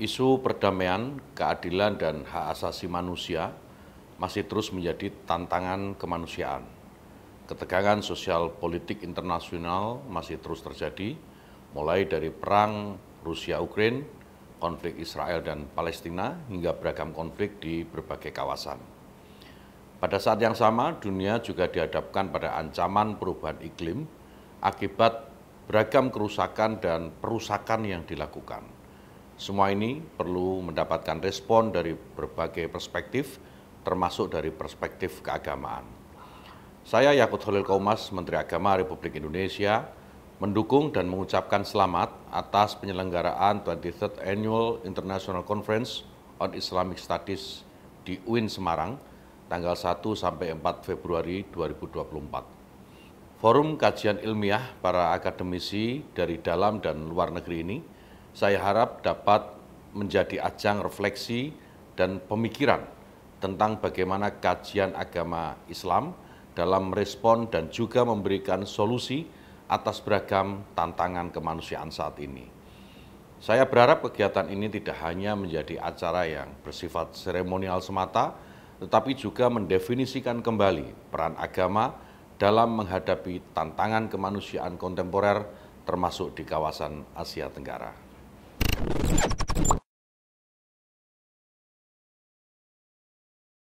Isu perdamaian, keadilan, dan hak asasi manusia masih terus menjadi tantangan kemanusiaan. Ketegangan sosial politik internasional masih terus terjadi, mulai dari perang Rusia-Ukraina, konflik Israel dan Palestina, hingga beragam konflik di berbagai kawasan. Pada saat yang sama, dunia juga dihadapkan pada ancaman perubahan iklim akibat beragam kerusakan dan perusakan yang dilakukan semua ini perlu mendapatkan respon dari berbagai perspektif, termasuk dari perspektif keagamaan. Saya Yakut Holil Komas, Menteri Agama Republik Indonesia, mendukung dan mengucapkan selamat atas penyelenggaraan 23rd Annual International Conference on Islamic Studies di UIN Semarang, tanggal 1 sampai 4 Februari 2024. Forum kajian ilmiah para akademisi dari dalam dan luar negeri ini saya harap dapat menjadi ajang refleksi dan pemikiran tentang bagaimana kajian agama Islam dalam merespon dan juga memberikan solusi atas beragam tantangan kemanusiaan saat ini. Saya berharap kegiatan ini tidak hanya menjadi acara yang bersifat seremonial semata, tetapi juga mendefinisikan kembali peran agama dalam menghadapi tantangan kemanusiaan kontemporer termasuk di kawasan Asia Tenggara. Нет!